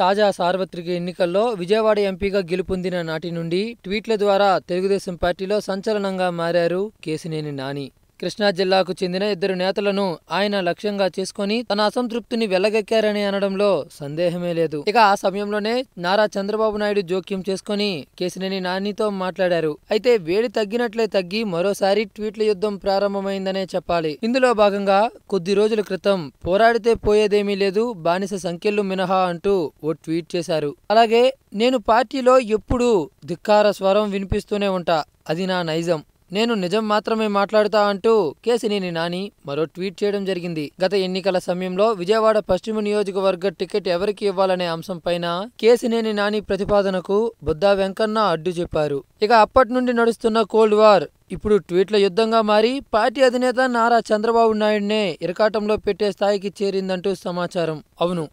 తాజా సార్వత్రిక ఎన్నికల్లో విజయవాడ ఎంపీగా గెలుపొందిన నాటి నుండి ట్వీట్ల ద్వారా తెలుగుదేశం పార్టీలో సంచలనంగా మారారు కేసినేని నాని కృష్ణా జిల్లాకు చెందిన ఇద్దరు నేతలను ఆయన లక్ష్యంగా చేసుకుని తన అసంతృప్తిని వెళ్లగక్కారని అనడంలో సందేహమే లేదు ఇక ఆ సమయంలోనే నారా చంద్రబాబు నాయుడు జోక్యం చేసుకుని కేసినేని నానితో మాట్లాడారు అయితే వేడి తగ్గినట్లే తగ్గి మరోసారి ట్వీట్ల యుద్ధం ప్రారంభమైందనే చెప్పాలి ఇందులో భాగంగా కొద్ది రోజుల క్రితం పోరాడితే పోయేదేమీ లేదు బానిస సంఖ్యలు మినహా అంటూ ఓ ట్వీట్ చేశారు అలాగే నేను పార్టీలో ఎప్పుడూ ధిక్కార స్వరం వినిపిస్తూనే ఉంటా అది నా నైజం నేను నిజం మాత్రమే మాట్లాడుతా అంటూ కేసినేని నాని మరో ట్వీట్ చేయడం జరిగింది గత ఎన్నికల సమయంలో విజయవాడ పశ్చిమ నియోజకవర్గ టికెట్ ఎవరికి ఇవ్వాలనే అంశంపైన కేసినేని నాని ప్రతిపాదనకు బుద్ధా వెంకన్న అడ్డు చెప్పారు ఇక అప్పటి నుండి నడుస్తున్న కోల్డ్ వార్ ఇప్పుడు ట్వీట్ల యుద్ధంగా మారి పార్టీ అధినేత నారా చంద్రబాబు నాయుడునే ఇరకాటంలో పెట్టే స్థాయికి చేరిందంటూ సమాచారం అవును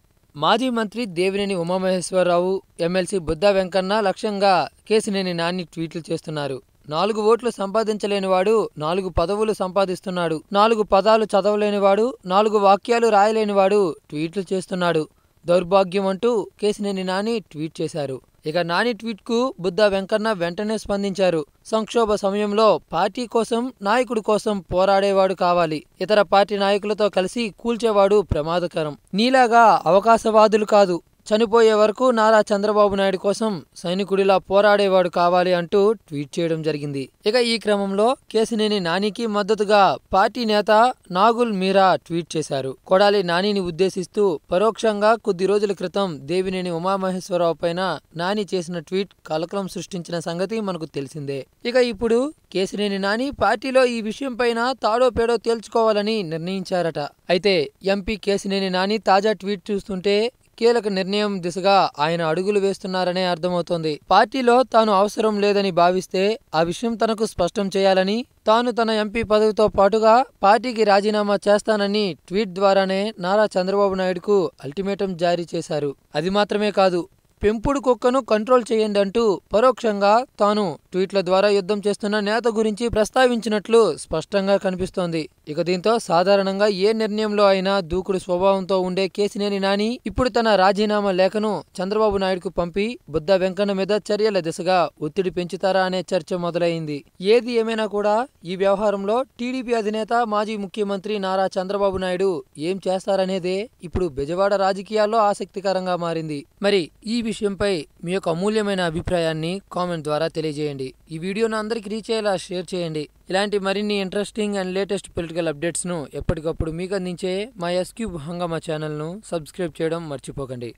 మాజీ మంత్రి దేవినేని ఉమామహేశ్వరరావు ఎమ్మెల్సీ బుద్ధా వెంకన్న లక్ష్యంగా కేసినేని నాని ట్వీట్లు చేస్తున్నారు నాలుగు ఓట్లు సంపాదించలేనివాడు నాలుగు పదవులు సంపాదిస్తున్నాడు నాలుగు పదాలు చదవలేనివాడు నాలుగు వాక్యాలు రాయలేనివాడు ట్వీట్లు చేస్తున్నాడు దౌర్భాగ్యం అంటూ కేసినేని నాని ట్వీట్ చేశారు ఇక నాని ట్వీట్కు బుద్ధ వెంకన్న వెంటనే స్పందించారు సంక్షోభ సమయంలో పార్టీ కోసం నాయకుడు కోసం పోరాడేవాడు కావాలి ఇతర పార్టీ నాయకులతో కలిసి కూల్చేవాడు ప్రమాదకరం నీలాగా అవకాశవాదులు కాదు చనిపోయే వరకు నారా చంద్రబాబు నాయుడు కోసం సైనికుడిలా పోరాడేవాడు కావాలి అంటూ ట్వీట్ చేయడం జరిగింది ఇక ఈ క్రమంలో కేసినేని నానికి మద్దతుగా పార్టీ నేత నాగుల్ మీరా ట్వీట్ చేశారు కొడాలి నానిని ఉద్దేశిస్తూ పరోక్షంగా కొద్ది రోజుల క్రితం దేవినేని ఉమామహేశ్వరరావు పైన నాని చేసిన ట్వీట్ కలకలం సృష్టించిన సంగతి మనకు తెలిసిందే ఇక ఇప్పుడు కేసినేని నాని పార్టీలో ఈ విషయం పైన తాడో పేడో తేల్చుకోవాలని నిర్ణయించారట అయితే ఎంపీ కేసినేని నాని తాజా ట్వీట్ చూస్తుంటే కీలక నిర్ణయం దిశగా ఆయన అడుగులు వేస్తున్నారనే అర్థమవుతోంది పార్టీలో తాను అవసరం లేదని భావిస్తే ఆ విషయం తనకు స్పష్టం చేయాలని తాను తన ఎంపీ పదవితో పాటుగా పార్టీకి రాజీనామా చేస్తానని ట్వీట్ ద్వారానే నారా చంద్రబాబు నాయుడుకు అల్టిమేటం జారీ చేశారు అది మాత్రమే కాదు పెంపుడు కుక్కను కంట్రోల్ చేయండి అంటూ పరోక్షంగా తాను ట్వీట్ల ద్వారా యుద్ధం చేస్తున్న నేత గురించి ప్రస్తావించినట్లు స్పష్టంగా కనిపిస్తోంది ఇక దీంతో సాధారణంగా ఏ నిర్ణయంలో అయినా దూకుడు స్వభావంతో ఉండే కేసినేని నాని ఇప్పుడు తన రాజీనామా లేఖను చంద్రబాబు నాయుడుకు పంపి బుద్ధ వెంకన్న మీద చర్యల దిశగా ఒత్తిడి పెంచుతారా అనే చర్చ మొదలైంది ఏది ఏమైనా కూడా ఈ వ్యవహారంలో టీడీపీ అధినేత మాజీ ముఖ్యమంత్రి నారా చంద్రబాబు నాయుడు ఏం చేస్తారనేదే ఇప్పుడు బెజవాడ రాజకీయాల్లో ఆసక్తికరంగా మారింది మరి ఈ విషయంపై మీ యొక్క అమూల్యమైన అభిప్రాయాన్ని కామెంట్ ద్వారా తెలియజేయండి ఈ వీడియోను అందరికీ రీచ్ అయ్యేలా షేర్ చేయండి ఇలాంటి మరిన్ని ఇంట్రెస్టింగ్ అండ్ లేటెస్ట్ పొలిటికల్ అప్డేట్స్ను ఎప్పటికప్పుడు మీకు అందించే మా ఎస్క్యూబ్ హంగామా ఛానల్ను సబ్స్క్రైబ్ చేయడం మర్చిపోకండి